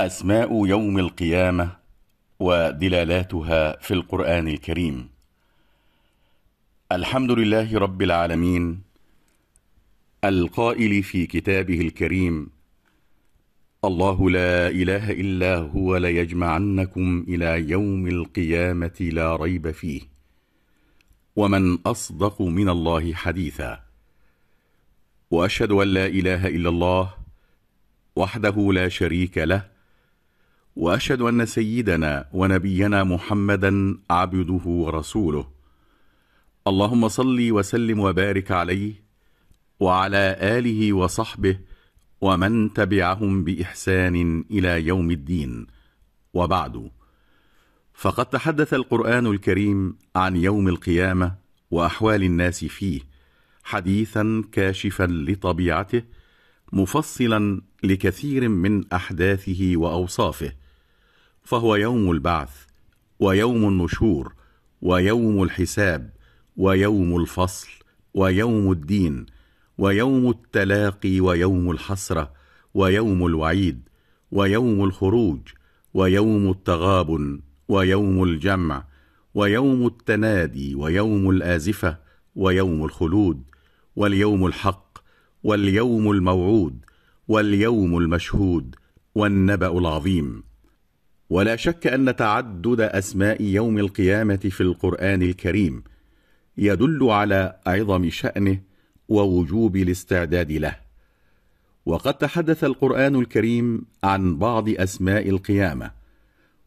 أسماء يوم القيامة ودلالاتها في القرآن الكريم الحمد لله رب العالمين القائل في كتابه الكريم الله لا إله إلا هو ليجمعنكم إلى يوم القيامة لا ريب فيه ومن أصدق من الله حديثا وأشهد أن لا إله إلا الله وحده لا شريك له واشهد ان سيدنا ونبينا محمدا عبده ورسوله اللهم صل وسلم وبارك عليه وعلى اله وصحبه ومن تبعهم باحسان الى يوم الدين وبعد فقد تحدث القران الكريم عن يوم القيامه واحوال الناس فيه حديثا كاشفا لطبيعته مفصلا لكثير من احداثه واوصافه فهو يوم البعث ويوم النشور ويوم الحساب ويوم الفصل ويوم الدين ويوم التلاقي ويوم الحسرة ويوم الوعيد ويوم الخروج ويوم التغابن ويوم الجمع ويوم التنادي ويوم الآزفة ويوم الخلود واليوم الحق واليوم الموعود واليوم المشهود والنبأ العظيم ولا شك أن تعدد أسماء يوم القيامة في القرآن الكريم يدل على عظم شأنه ووجوب الاستعداد له وقد تحدث القرآن الكريم عن بعض أسماء القيامة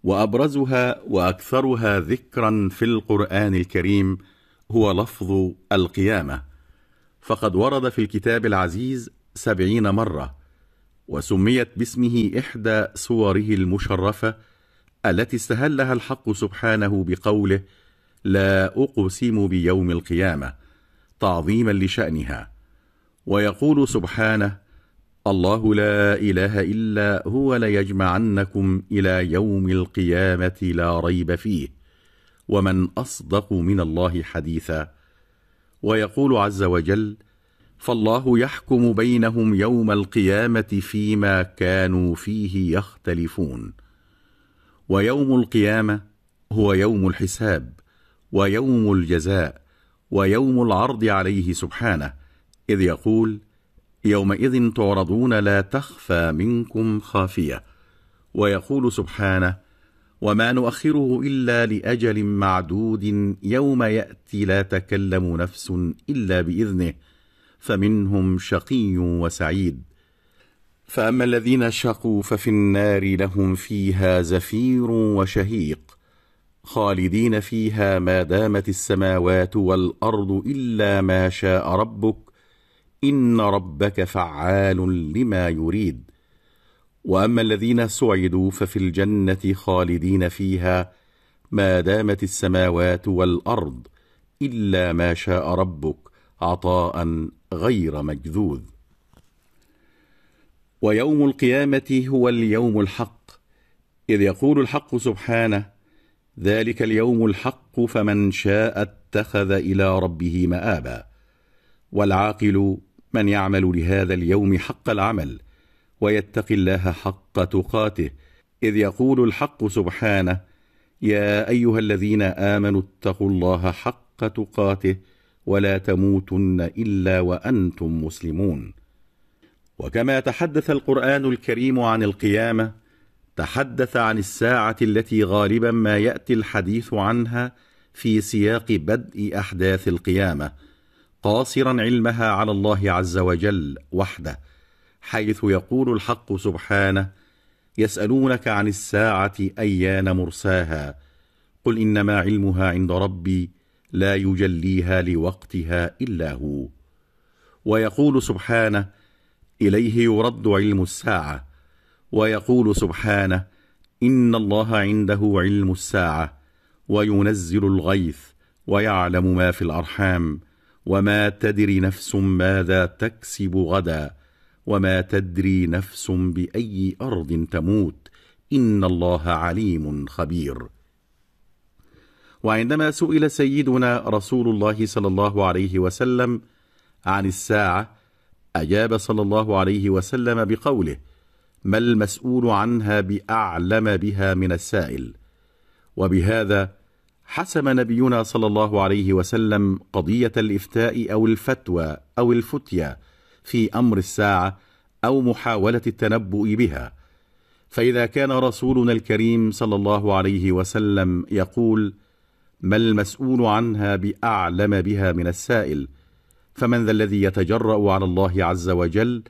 وأبرزها وأكثرها ذكرا في القرآن الكريم هو لفظ القيامة فقد ورد في الكتاب العزيز سبعين مرة وسميت باسمه إحدى صوره المشرفة التي استهلها الحق سبحانه بقوله لا أقسم بيوم القيامة تعظيما لشأنها ويقول سبحانه الله لا إله إلا هو ليجمعنكم إلى يوم القيامة لا ريب فيه ومن أصدق من الله حديثا ويقول عز وجل فالله يحكم بينهم يوم القيامة فيما كانوا فيه يختلفون ويوم القيامة هو يوم الحساب ويوم الجزاء ويوم العرض عليه سبحانه إذ يقول يومئذ تعرضون لا تخفى منكم خافية ويقول سبحانه وما نؤخره إلا لأجل معدود يوم يأتي لا تكلم نفس إلا بإذنه فمنهم شقي وسعيد فأما الذين شقوا ففي النار لهم فيها زفير وشهيق خالدين فيها ما دامت السماوات والأرض إلا ما شاء ربك إن ربك فعال لما يريد وأما الذين سعدوا ففي الجنة خالدين فيها ما دامت السماوات والأرض إلا ما شاء ربك عطاء غير مجذوذ ويوم القيامة هو اليوم الحق إذ يقول الحق سبحانه ذلك اليوم الحق فمن شاء اتخذ إلى ربه مآبا والعاقل من يعمل لهذا اليوم حق العمل ويتقي الله حق تقاته إذ يقول الحق سبحانه يا أيها الذين آمنوا اتقوا الله حق تقاته ولا تموتن إلا وأنتم مسلمون وكما تحدث القرآن الكريم عن القيامة تحدث عن الساعة التي غالبا ما يأتي الحديث عنها في سياق بدء أحداث القيامة قاصرا علمها على الله عز وجل وحده حيث يقول الحق سبحانه يسألونك عن الساعة أيان مرساها قل إنما علمها عند ربي لا يجليها لوقتها إلا هو ويقول سبحانه إليه يرد علم الساعة ويقول سبحانه إن الله عنده علم الساعة وينزل الغيث ويعلم ما في الأرحام وما تدري نفس ماذا تكسب غدا وما تدري نفس بأي أرض تموت إن الله عليم خبير وعندما سئل سيدنا رسول الله صلى الله عليه وسلم عن الساعة أجاب صلى الله عليه وسلم بقوله ما المسؤول عنها بأعلم بها من السائل وبهذا حسم نبينا صلى الله عليه وسلم قضية الإفتاء أو الفتوى أو الفتية في أمر الساعة أو محاولة التنبؤ بها فإذا كان رسولنا الكريم صلى الله عليه وسلم يقول ما المسؤول عنها بأعلم بها من السائل فمن ذا الذي يتجرأ على الله عز وجل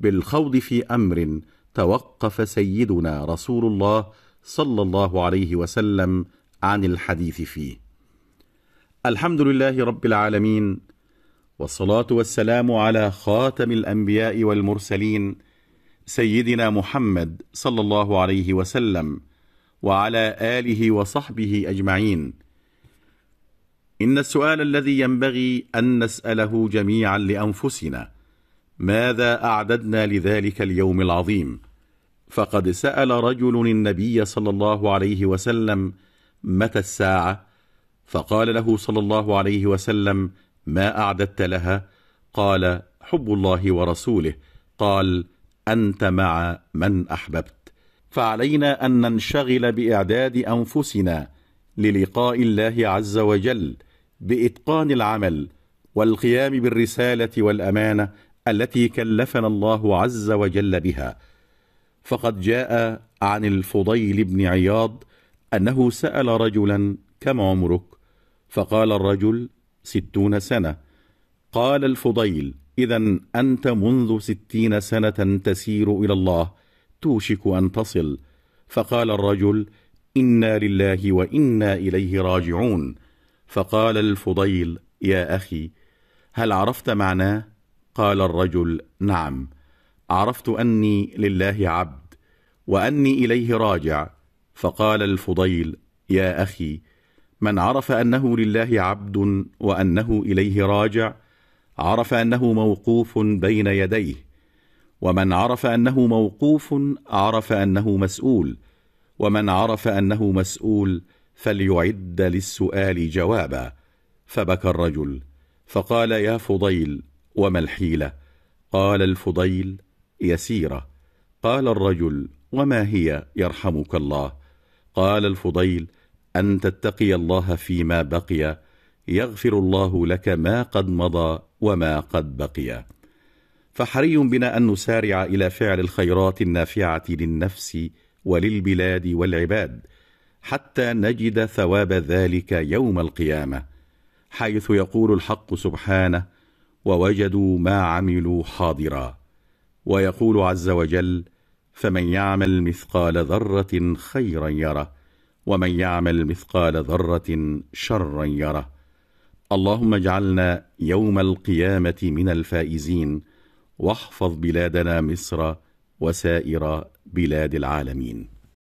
بالخوض في أمر توقف سيدنا رسول الله صلى الله عليه وسلم عن الحديث فيه الحمد لله رب العالمين والصلاة والسلام على خاتم الأنبياء والمرسلين سيدنا محمد صلى الله عليه وسلم وعلى آله وصحبه أجمعين إن السؤال الذي ينبغي أن نسأله جميعا لأنفسنا ماذا أعددنا لذلك اليوم العظيم؟ فقد سأل رجل النبي صلى الله عليه وسلم متى الساعة؟ فقال له صلى الله عليه وسلم ما أعددت لها؟ قال حب الله ورسوله قال أنت مع من أحببت فعلينا أن ننشغل بإعداد أنفسنا للقاء الله عز وجل باتقان العمل والقيام بالرساله والامانه التي كلفنا الله عز وجل بها فقد جاء عن الفضيل بن عياض انه سال رجلا كم عمرك فقال الرجل ستون سنه قال الفضيل اذا انت منذ ستين سنه تسير الى الله توشك ان تصل فقال الرجل انا لله وانا اليه راجعون فقال الفضيل يا أخي هل عرفت معناه؟ قال الرجل نعم عرفت أني لله عبد وأني إليه راجع فقال الفضيل يا أخي من عرف أنه لله عبد وأنه إليه راجع عرف أنه موقوف بين يديه ومن عرف أنه موقوف عرف أنه مسؤول ومن عرف أنه مسؤول فليعد للسؤال جوابا فبكى الرجل فقال يا فضيل وما الحيلة قال الفضيل يسيرة قال الرجل وما هي يرحمك الله قال الفضيل أن تتقي الله فيما بقي يغفر الله لك ما قد مضى وما قد بقي فحري بنا أن نسارع إلى فعل الخيرات النافعة للنفس وللبلاد والعباد حتى نجد ثواب ذلك يوم القيامة حيث يقول الحق سبحانه ووجدوا ما عملوا حاضرا ويقول عز وجل فمن يعمل مثقال ذرة خيرا يره ومن يعمل مثقال ذرة شرا يره اللهم اجعلنا يوم القيامة من الفائزين واحفظ بلادنا مصر وسائر بلاد العالمين